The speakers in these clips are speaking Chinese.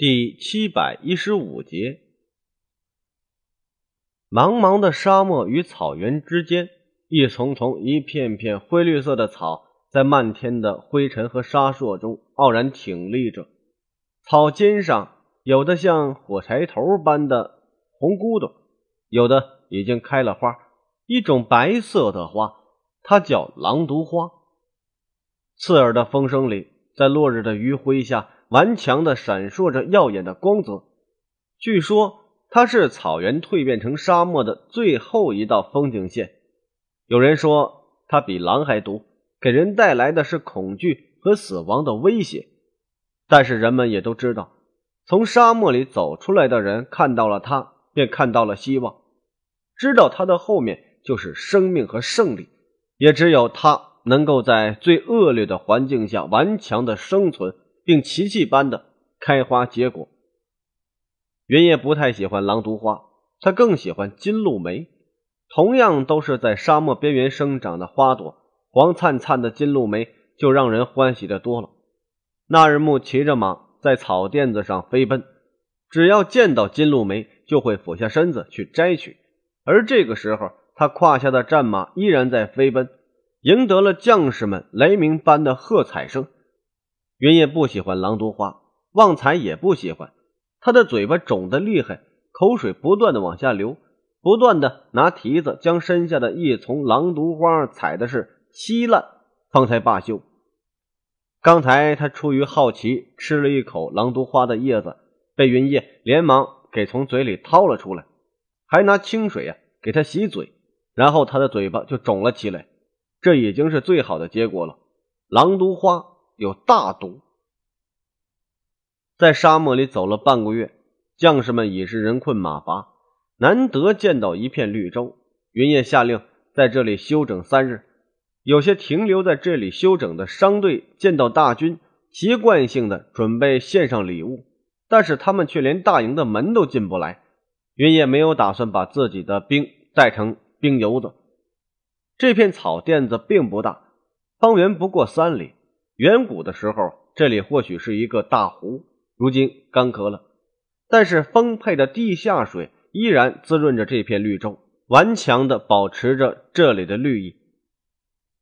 第七百一十五节。茫茫的沙漠与草原之间，一丛丛、一片片灰绿色的草，在漫天的灰尘和沙砾中傲然挺立着。草尖上，有的像火柴头般的红骨朵，有的已经开了花，一种白色的花，它叫狼毒花。刺耳的风声里，在落日的余晖下。顽强的闪烁着耀眼的光泽。据说它是草原蜕变成沙漠的最后一道风景线。有人说它比狼还毒，给人带来的是恐惧和死亡的威胁。但是人们也都知道，从沙漠里走出来的人看到了它，便看到了希望，知道它的后面就是生命和胜利。也只有它能够在最恶劣的环境下顽强的生存。并奇迹般的开花结果。云烨不太喜欢狼毒花，他更喜欢金露梅。同样都是在沙漠边缘生长的花朵，黄灿灿的金露梅就让人欢喜的多了。那日木骑着马在草甸子上飞奔，只要见到金露梅，就会俯下身子去摘取。而这个时候，他胯下的战马依然在飞奔，赢得了将士们雷鸣般的喝彩声。云烨不喜欢狼毒花，旺财也不喜欢。他的嘴巴肿得厉害，口水不断的往下流，不断的拿蹄子将身下的一丛狼毒花踩的是稀烂，方才罢休。刚才他出于好奇吃了一口狼毒花的叶子，被云叶连忙给从嘴里掏了出来，还拿清水啊给他洗嘴，然后他的嘴巴就肿了起来。这已经是最好的结果了。狼毒花。有大毒，在沙漠里走了半个月，将士们已是人困马乏，难得见到一片绿洲。云烨下令在这里休整三日。有些停留在这里休整的商队见到大军，习惯性的准备献上礼物，但是他们却连大营的门都进不来。云烨没有打算把自己的兵带成兵游子。这片草甸子并不大，方圆不过三里。远古的时候，这里或许是一个大湖，如今干涸了，但是丰沛的地下水依然滋润着这片绿洲，顽强地保持着这里的绿意。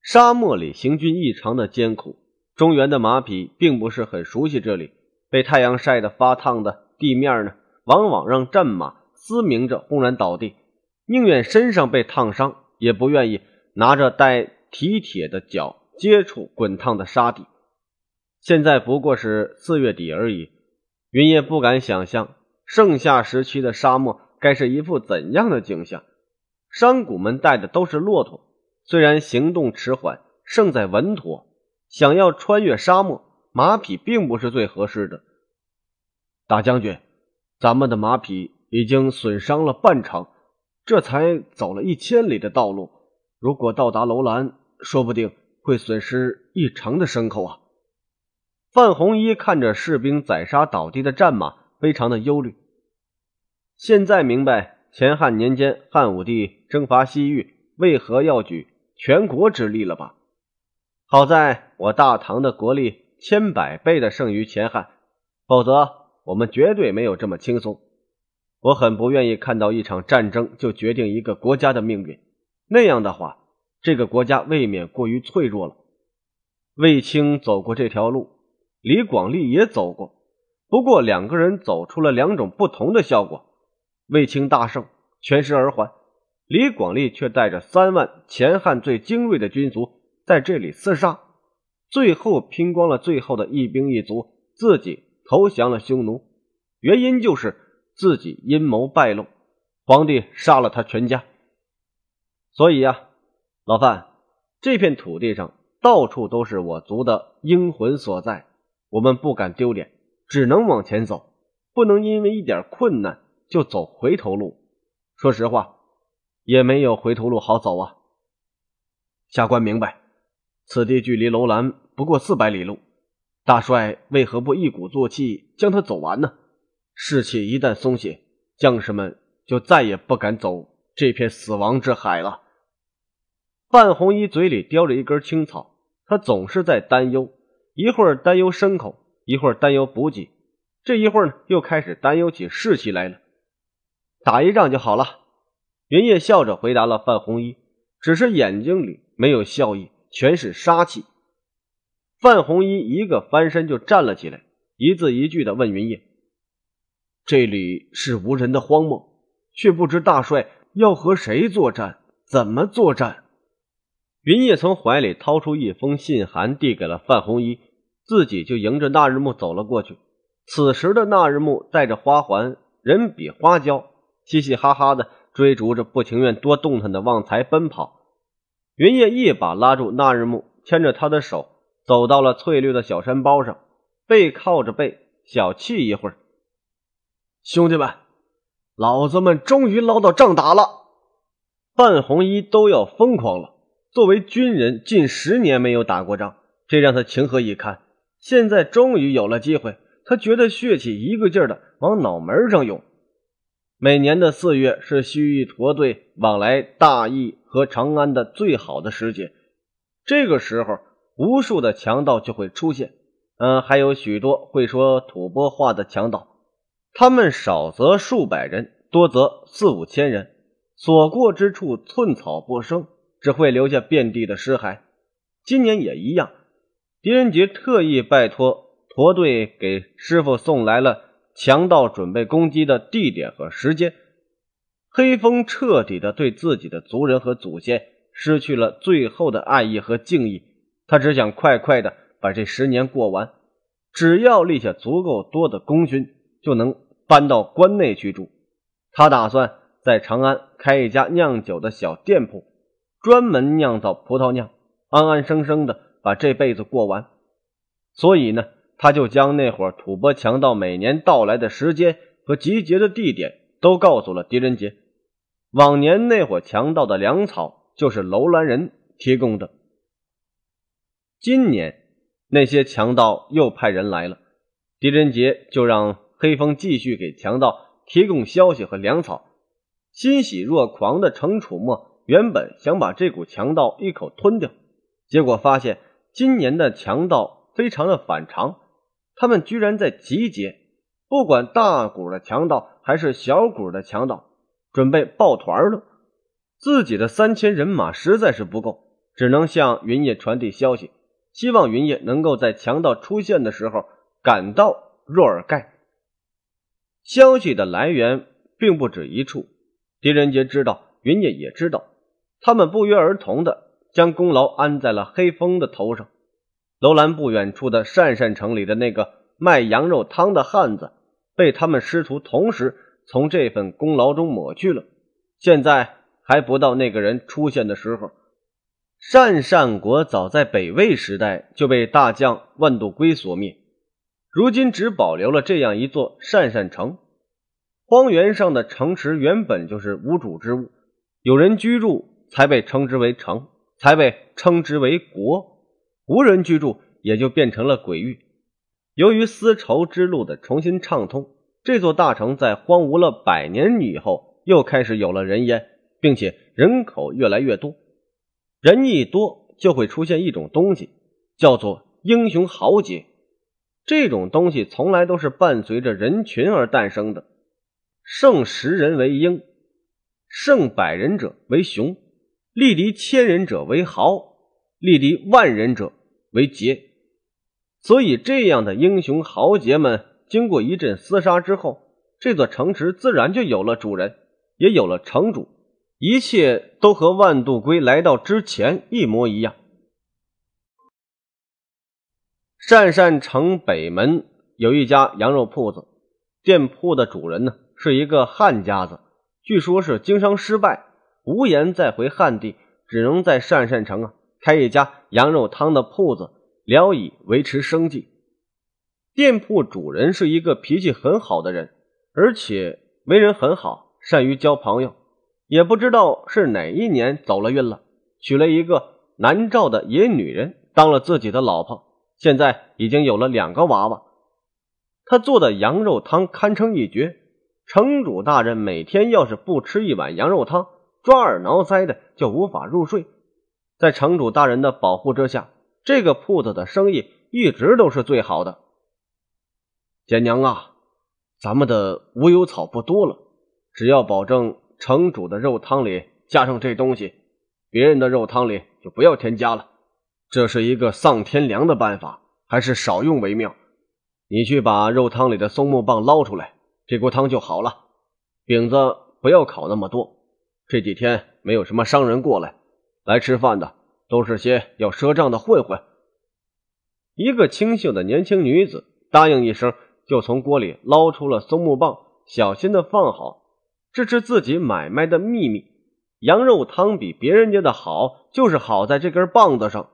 沙漠里行军异常的艰苦，中原的马匹并不是很熟悉这里，被太阳晒得发烫的地面呢，往往让战马嘶鸣着轰然倒地，宁愿身上被烫伤，也不愿意拿着带蹄铁的脚。接触滚烫的沙地，现在不过是四月底而已。云烨不敢想象盛夏时期的沙漠该是一副怎样的景象。商贾们带的都是骆驼，虽然行动迟缓，胜在稳妥。想要穿越沙漠，马匹并不是最合适的。大将军，咱们的马匹已经损伤了半成，这才走了一千里的道路。如果到达楼兰，说不定。会损失一成的牲口啊！范红一看着士兵宰杀倒地的战马，非常的忧虑。现在明白前汉年间汉武帝征伐西域为何要举全国之力了吧？好在我大唐的国力千百倍的胜于前汉，否则我们绝对没有这么轻松。我很不愿意看到一场战争就决定一个国家的命运，那样的话。这个国家未免过于脆弱了。卫青走过这条路，李广利也走过，不过两个人走出了两种不同的效果。卫青大胜，全身而还；李广利却带着三万前汉最精锐的军卒在这里厮杀，最后拼光了最后的一兵一卒，自己投降了匈奴。原因就是自己阴谋败露，皇帝杀了他全家。所以呀。老范，这片土地上到处都是我族的英魂所在，我们不敢丢脸，只能往前走，不能因为一点困难就走回头路。说实话，也没有回头路好走啊！下官明白，此地距离楼兰不过四百里路，大帅为何不一鼓作气将它走完呢？士气一旦松懈，将士们就再也不敢走这片死亡之海了。范红衣嘴里叼着一根青草，他总是在担忧，一会儿担忧牲口，一会儿担忧补给，这一会儿呢又开始担忧起士气来了。打一仗就好了。云烨笑着回答了范红衣，只是眼睛里没有笑意，全是杀气。范红衣一个翻身就站了起来，一字一句地问云烨：“这里是无人的荒漠，却不知大帅要和谁作战，怎么作战？”云烨从怀里掏出一封信函，递给了范红衣，自己就迎着那日木走了过去。此时的那日木带着花环，人比花娇，嘻嘻哈哈的追逐着不情愿多动弹的旺财奔跑。云烨一把拉住那日木，牵着他的手走到了翠绿的小山包上，背靠着背小憩一会儿。兄弟们，老子们终于捞到仗打了！范红衣都要疯狂了。作为军人，近十年没有打过仗，这让他情何以堪。现在终于有了机会，他觉得血气一个劲儿的往脑门上涌。每年的四月是西域驼队往来大邑和长安的最好的时节，这个时候，无数的强盗就会出现。嗯，还有许多会说吐蕃话的强盗，他们少则数百人，多则四五千人，所过之处寸草不生。只会留下遍地的尸骸。今年也一样。狄仁杰特意拜托驼队给师傅送来了强盗准备攻击的地点和时间。黑风彻底的对自己的族人和祖先失去了最后的爱意和敬意。他只想快快的把这十年过完。只要立下足够多的功勋，就能搬到关内去住。他打算在长安开一家酿酒的小店铺。专门酿造葡萄酿，安安生生的把这辈子过完。所以呢，他就将那伙吐蕃强盗每年到来的时间和集结的地点都告诉了狄仁杰。往年那伙强盗的粮草就是楼兰人提供的。今年那些强盗又派人来了，狄仁杰就让黑风继续给强盗提供消息和粮草。欣喜若狂的程楚墨。原本想把这股强盗一口吞掉，结果发现今年的强盗非常的反常，他们居然在集结，不管大股的强盗还是小股的强盗，准备抱团了。自己的三千人马实在是不够，只能向云烨传递消息，希望云烨能够在强盗出现的时候赶到若尔盖。消息的来源并不止一处，狄仁杰知道，云烨也知道。他们不约而同的将功劳安在了黑风的头上。楼兰不远处的鄯善城里的那个卖羊肉汤的汉子，被他们师徒同时从这份功劳中抹去了。现在还不到那个人出现的时候。鄯善国早在北魏时代就被大将万度归所灭，如今只保留了这样一座鄯善城。荒原上的城池原本就是无主之物，有人居住。才被称之为城，才被称之为国，无人居住也就变成了鬼域。由于丝绸之路的重新畅通，这座大城在荒芜了百年以后，又开始有了人烟，并且人口越来越多。人一多就会出现一种东西，叫做英雄豪杰。这种东西从来都是伴随着人群而诞生的。胜十人为英，胜百人者为雄。力敌千人者为豪，力敌万人者为杰。所以，这样的英雄豪杰们经过一阵厮杀之后，这座城池自然就有了主人，也有了城主，一切都和万度归来到之前一模一样。善善城北门有一家羊肉铺子，店铺的主人呢是一个汉家子，据说是经商失败。无颜再回汉地，只能在鄯善城啊开一家羊肉汤的铺子，聊以维持生计。店铺主人是一个脾气很好的人，而且为人很好，善于交朋友。也不知道是哪一年走了运了，娶了一个南诏的野女人当了自己的老婆，现在已经有了两个娃娃。他做的羊肉汤堪称一绝，城主大人每天要是不吃一碗羊肉汤，抓耳挠腮的就无法入睡，在城主大人的保护之下，这个铺子的生意一直都是最好的。简娘啊，咱们的无忧草不多了，只要保证城主的肉汤里加上这东西，别人的肉汤里就不要添加了。这是一个丧天良的办法，还是少用为妙。你去把肉汤里的松木棒捞出来，这锅汤就好了。饼子不要烤那么多。这几天没有什么商人过来，来吃饭的都是些要赊账的混混。一个清秀的年轻女子答应一声，就从锅里捞出了松木棒，小心的放好，这是自己买卖的秘密。羊肉汤比别人家的好，就是好在这根棒子上。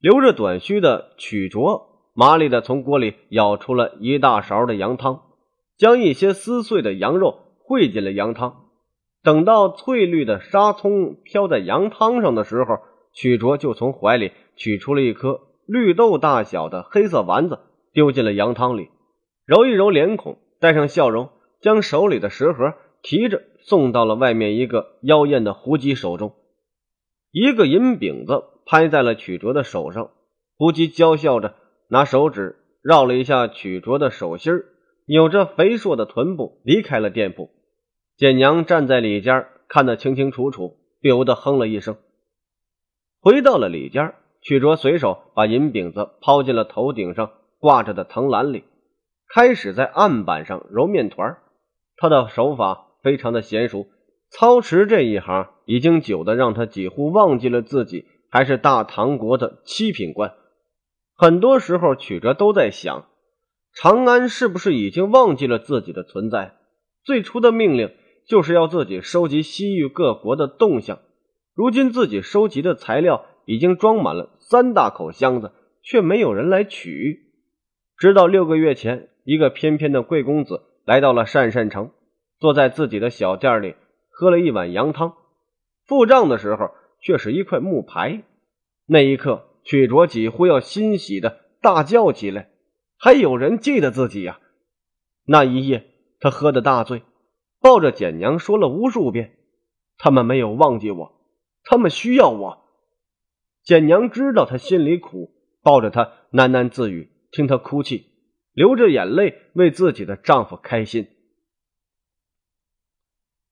留着短须的曲卓麻利的从锅里舀出了一大勺的羊汤，将一些撕碎的羊肉汇进了羊汤。等到翠绿的沙葱飘在羊汤上的时候，曲卓就从怀里取出了一颗绿豆大小的黑色丸子，丢进了羊汤里，揉一揉脸孔，带上笑容，将手里的食盒提着送到了外面一个妖艳的胡姬手中，一个银饼子拍在了曲卓的手上，胡姬娇笑着拿手指绕了一下曲卓的手心儿，扭着肥硕的臀部离开了店铺。简娘站在里间，看得清清楚楚，不由得哼了一声。回到了里间，曲卓随手把银饼子抛进了头顶上挂着的藤篮里，开始在案板上揉面团。他的手法非常的娴熟，操持这一行已经久的让他几乎忘记了自己还是大唐国的七品官。很多时候，曲折都在想，长安是不是已经忘记了自己的存在？最初的命令。就是要自己收集西域各国的动向。如今自己收集的材料已经装满了三大口箱子，却没有人来取。直到六个月前，一个翩翩的贵公子来到了鄯善城，坐在自己的小店里喝了一碗羊汤，付账的时候却是一块木牌。那一刻，曲卓几乎要欣喜的大叫起来：“还有人记得自己呀！”那一夜，他喝得大醉。抱着简娘说了无数遍，他们没有忘记我，他们需要我。简娘知道她心里苦，抱着她喃喃自语，听她哭泣，流着眼泪为自己的丈夫开心。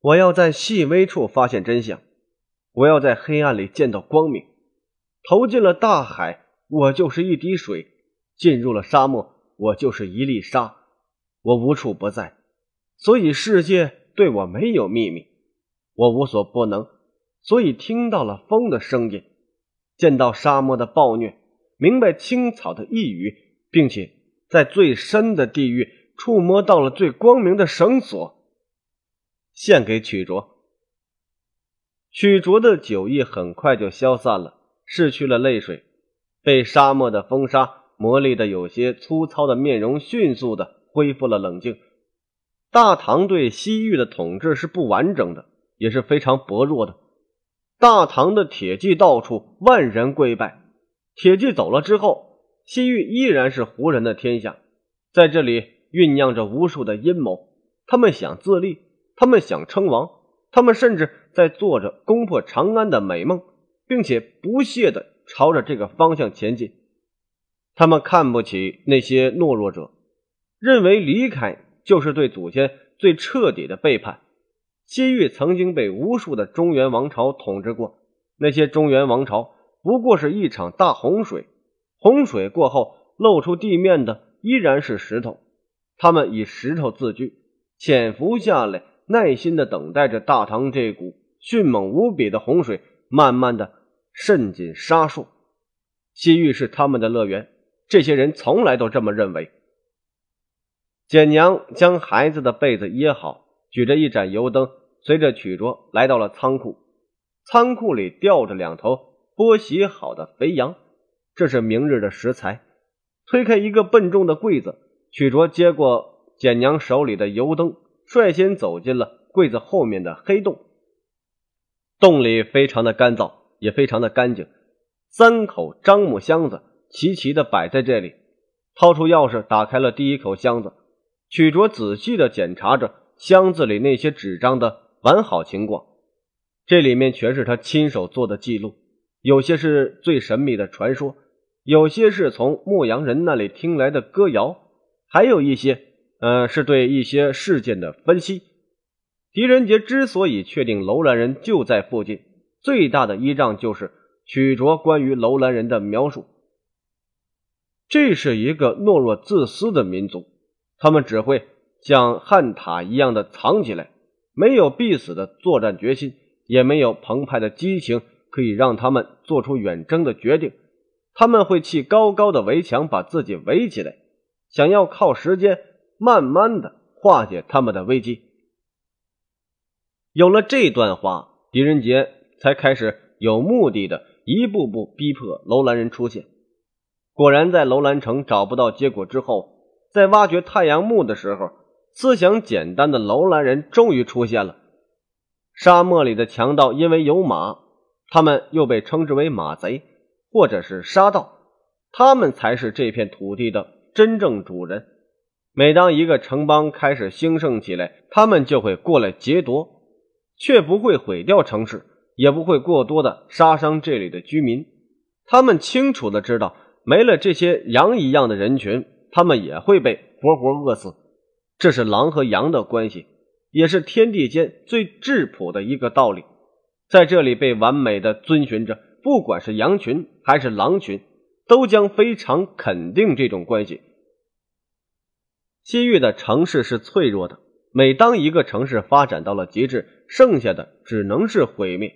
我要在细微处发现真相，我要在黑暗里见到光明。投进了大海，我就是一滴水；进入了沙漠，我就是一粒沙。我无处不在，所以世界。对我没有秘密，我无所不能，所以听到了风的声音，见到沙漠的暴虐，明白青草的呓语，并且在最深的地狱触摸到了最光明的绳索。献给曲卓，曲卓的酒意很快就消散了，拭去了泪水，被沙漠的风沙磨砺的有些粗糙的面容迅速的恢复了冷静。大唐对西域的统治是不完整的，也是非常薄弱的。大唐的铁骑到处万人跪拜，铁骑走了之后，西域依然是胡人的天下，在这里酝酿着无数的阴谋。他们想自立，他们想称王，他们甚至在做着攻破长安的美梦，并且不屑的朝着这个方向前进。他们看不起那些懦弱者，认为离开。就是对祖先最彻底的背叛。西域曾经被无数的中原王朝统治过，那些中原王朝不过是一场大洪水，洪水过后露出地面的依然是石头。他们以石头自居，潜伏下来，耐心的等待着大唐这股迅猛无比的洪水慢慢的渗进沙硕。西域是他们的乐园，这些人从来都这么认为。简娘将孩子的被子掖好，举着一盏油灯，随着曲卓来到了仓库。仓库里吊着两头剥洗好的肥羊，这是明日的食材。推开一个笨重的柜子，曲卓接过简娘手里的油灯，率先走进了柜子后面的黑洞。洞里非常的干燥，也非常的干净。三口樟木箱子齐齐的摆在这里。掏出钥匙，打开了第一口箱子。曲卓仔细的检查着箱子里那些纸张的完好情况，这里面全是他亲手做的记录，有些是最神秘的传说，有些是从牧羊人那里听来的歌谣，还有一些，嗯，是对一些事件的分析。狄仁杰之所以确定楼兰人就在附近，最大的依仗就是曲卓关于楼兰人的描述。这是一个懦弱自私的民族。他们只会像汉塔一样的藏起来，没有必死的作战决心，也没有澎湃的激情，可以让他们做出远征的决定。他们会砌高高的围墙，把自己围起来，想要靠时间慢慢的化解他们的危机。有了这段话，狄仁杰才开始有目的的一步步逼迫楼兰人出现。果然，在楼兰城找不到结果之后。在挖掘太阳墓的时候，思想简单的楼兰人终于出现了。沙漠里的强盗因为有马，他们又被称之为马贼或者是沙盗。他们才是这片土地的真正主人。每当一个城邦开始兴盛起来，他们就会过来劫夺，却不会毁掉城市，也不会过多的杀伤这里的居民。他们清楚的知道，没了这些羊一样的人群。他们也会被活活饿死，这是狼和羊的关系，也是天地间最质朴的一个道理，在这里被完美的遵循着。不管是羊群还是狼群，都将非常肯定这种关系。西域的城市是脆弱的，每当一个城市发展到了极致，剩下的只能是毁灭。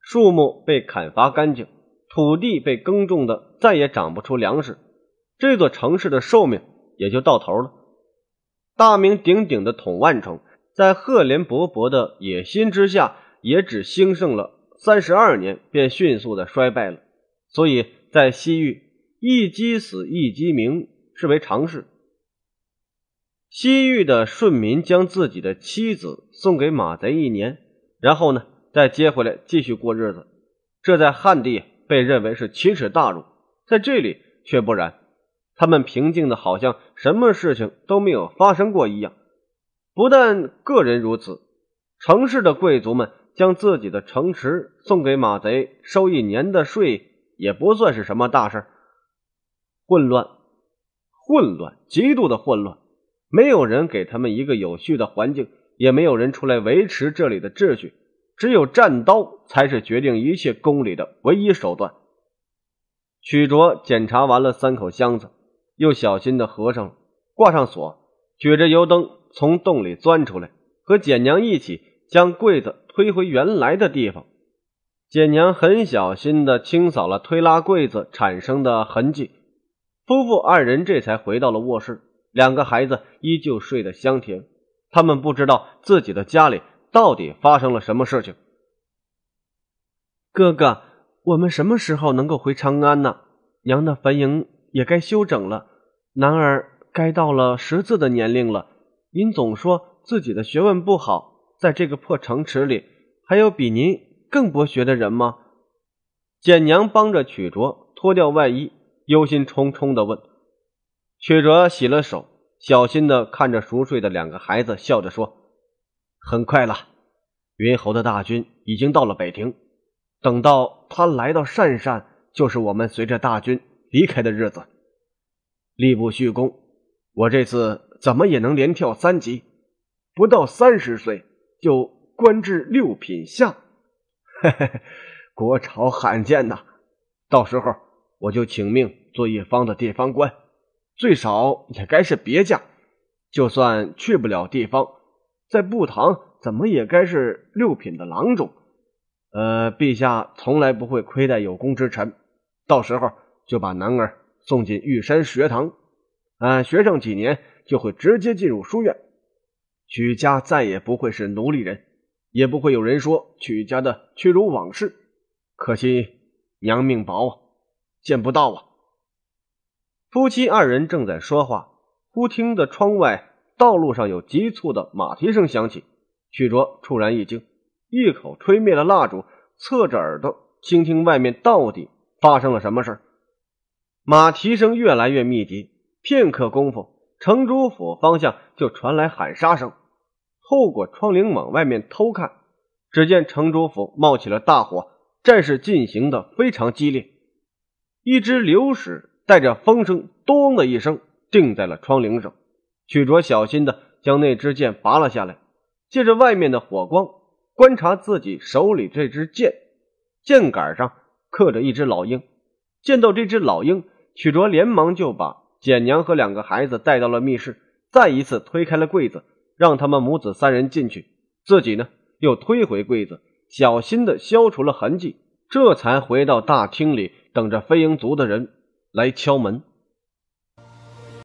树木被砍伐干净，土地被耕种的再也长不出粮食。这座城市的寿命也就到头了。大名鼎鼎的统万城，在赫连勃勃的野心之下，也只兴盛了三十二年，便迅速的衰败了。所以，在西域，一击死，一击明是为常事。西域的顺民将自己的妻子送给马贼一年，然后呢，再接回来继续过日子。这在汉地被认为是奇耻大辱，在这里却不然。他们平静的好像什么事情都没有发生过一样。不但个人如此，城市的贵族们将自己的城池送给马贼，收一年的税也不算是什么大事。混乱，混乱，极度的混乱。没有人给他们一个有序的环境，也没有人出来维持这里的秩序。只有战刀才是决定一切公理的唯一手段。曲卓检查完了三口箱子。又小心的合上了，挂上锁，举着油灯从洞里钻出来，和简娘一起将柜子推回原来的地方。简娘很小心的清扫了推拉柜子产生的痕迹，夫妇二人这才回到了卧室。两个孩子依旧睡得香甜，他们不知道自己的家里到底发生了什么事情。哥哥，我们什么时候能够回长安呢？娘的坟茔。也该休整了，男儿该到了识字的年龄了。您总说自己的学问不好，在这个破城池里，还有比您更博学的人吗？简娘帮着曲卓脱掉外衣，忧心忡忡地问。曲卓洗了手，小心地看着熟睡的两个孩子，笑着说：“很快了，云侯的大军已经到了北庭，等到他来到鄯善，就是我们随着大军。”离开的日子，力不虚功，我这次怎么也能连跳三级，不到三十岁就官至六品相，嘿嘿，国朝罕见呐！到时候我就请命做一方的地方官，最少也该是别驾，就算去不了地方，在部堂怎么也该是六品的郎中。呃，陛下从来不会亏待有功之臣，到时候。就把男儿送进玉山学堂，啊，学上几年就会直接进入书院，曲家再也不会是奴隶人，也不会有人说曲家的屈辱往事。可惜娘命薄啊，见不到啊。夫妻二人正在说话，忽听得窗外道路上有急促的马蹄声响起，曲卓猝然一惊，一口吹灭了蜡烛，侧着耳朵倾听外面到底发生了什么事儿。马蹄声越来越密集，片刻功夫，城主府方向就传来喊杀声。透过窗棂往外面偷看，只见城主府冒起了大火，战事进行的非常激烈。一只流矢带着风声，咚的一声定在了窗棂上。曲卓小心的将那支箭拔了下来，借着外面的火光，观察自己手里这支箭，箭杆上刻着一只老鹰。见到这只老鹰，曲卓连忙就把简娘和两个孩子带到了密室，再一次推开了柜子，让他们母子三人进去，自己呢又推回柜子，小心的消除了痕迹，这才回到大厅里等着飞鹰族的人来敲门。